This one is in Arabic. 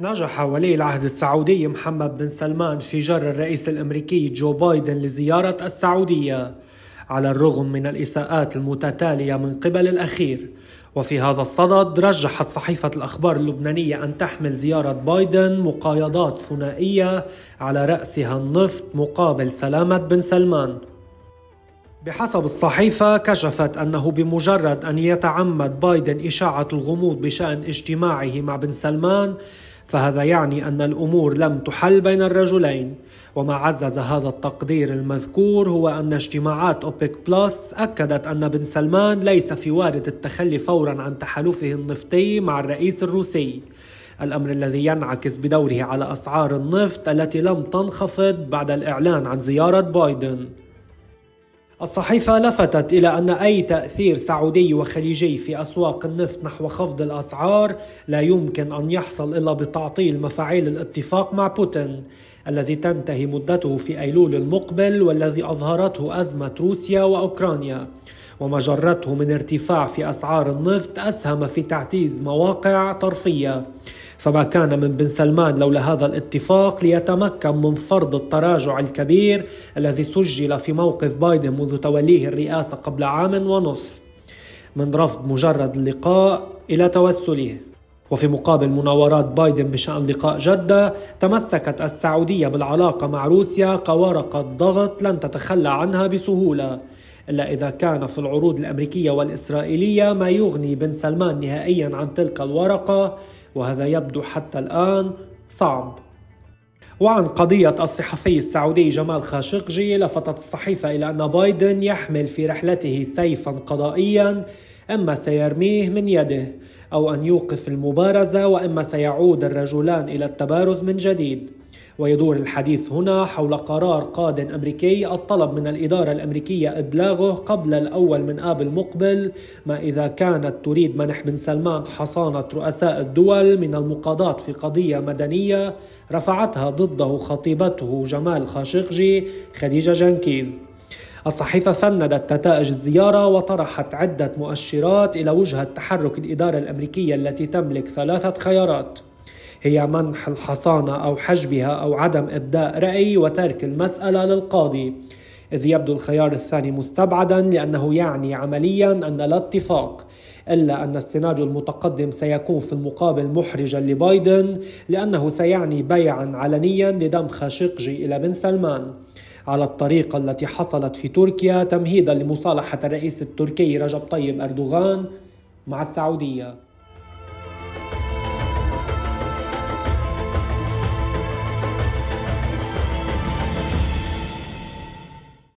نجح ولي العهد السعودي محمد بن سلمان في جر الرئيس الامريكي جو بايدن لزياره السعوديه على الرغم من الاساءات المتتاليه من قبل الاخير وفي هذا الصدد رجحت صحيفه الاخبار اللبنانيه ان تحمل زياره بايدن مقايضات ثنائيه على راسها النفط مقابل سلامه بن سلمان بحسب الصحيفة كشفت أنه بمجرد أن يتعمد بايدن إشاعة الغموض بشأن اجتماعه مع بن سلمان فهذا يعني أن الأمور لم تحل بين الرجلين وما عزز هذا التقدير المذكور هو أن اجتماعات أوبيك بلس أكدت أن بن سلمان ليس في وارد التخلي فورا عن تحالفه النفطي مع الرئيس الروسي الأمر الذي ينعكس بدوره على أسعار النفط التي لم تنخفض بعد الإعلان عن زيارة بايدن الصحيفة لفتت إلى أن أي تأثير سعودي وخليجي في أسواق النفط نحو خفض الأسعار لا يمكن أن يحصل إلا بتعطيل مفاعيل الاتفاق مع بوتين الذي تنتهي مدته في أيلول المقبل والذي أظهرته أزمة روسيا وأوكرانيا وما جرته من ارتفاع في أسعار النفط أسهم في تعتيز مواقع طرفية فما كان من بن سلمان لولا هذا الاتفاق ليتمكن من فرض التراجع الكبير الذي سجل في موقف بايدن منذ توليه الرئاسة قبل عام ونصف من رفض مجرد اللقاء إلى توسله وفي مقابل مناورات بايدن بشأن لقاء جدة تمسكت السعودية بالعلاقة مع روسيا كورقة ضغط لن تتخلى عنها بسهولة إلا إذا كان في العروض الأمريكية والإسرائيلية ما يغني بن سلمان نهائيا عن تلك الورقة وهذا يبدو حتى الآن صعب وعن قضية الصحفي السعودي جمال خاشقجي لفتت الصحيفة إلى أن بايدن يحمل في رحلته سيفا قضائيا إما سيرميه من يده أو أن يوقف المبارزة وإما سيعود الرجلان إلى التبارز من جديد ويدور الحديث هنا حول قرار قاد أمريكي الطلب من الإدارة الأمريكية إبلاغه قبل الأول من آب المقبل ما إذا كانت تريد منح بن سلمان حصانة رؤساء الدول من المقاضاة في قضية مدنية رفعتها ضده خطيبته جمال خاشقجي خديجة جنكيز الصحيفة سندت نتائج الزيارة وطرحت عدة مؤشرات إلى وجهة تحرك الإدارة الأمريكية التي تملك ثلاثة خيارات هي منح الحصانة أو حجبها أو عدم إبداء رأي وترك المسألة للقاضي إذ يبدو الخيار الثاني مستبعدا لأنه يعني عمليا أن لا اتفاق إلا أن السيناريو المتقدم سيكون في المقابل محرجا لبايدن لأنه سيعني بيعا علنيا لدم خاشقجي إلى بن سلمان على الطريقة التي حصلت في تركيا تمهيدا لمصالحة الرئيس التركي رجب طيب أردوغان مع السعودية